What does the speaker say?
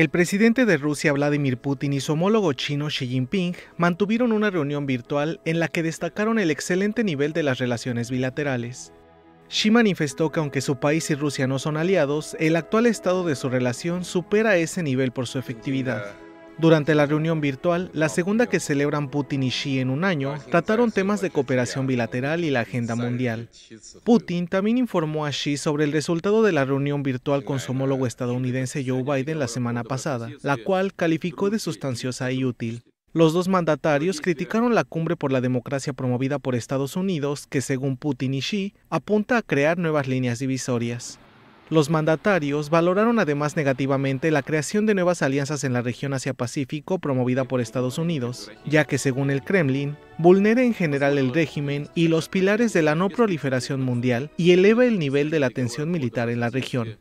El presidente de Rusia Vladimir Putin y su homólogo chino Xi Jinping mantuvieron una reunión virtual en la que destacaron el excelente nivel de las relaciones bilaterales. Xi manifestó que aunque su país y Rusia no son aliados, el actual estado de su relación supera ese nivel por su efectividad. Durante la reunión virtual, la segunda que celebran Putin y Xi en un año, trataron temas de cooperación bilateral y la agenda mundial. Putin también informó a Xi sobre el resultado de la reunión virtual con su homólogo estadounidense Joe Biden la semana pasada, la cual calificó de sustanciosa y útil. Los dos mandatarios criticaron la cumbre por la democracia promovida por Estados Unidos, que según Putin y Xi, apunta a crear nuevas líneas divisorias. Los mandatarios valoraron además negativamente la creación de nuevas alianzas en la región Asia-Pacífico promovida por Estados Unidos, ya que según el Kremlin, vulnera en general el régimen y los pilares de la no proliferación mundial y eleva el nivel de la tensión militar en la región.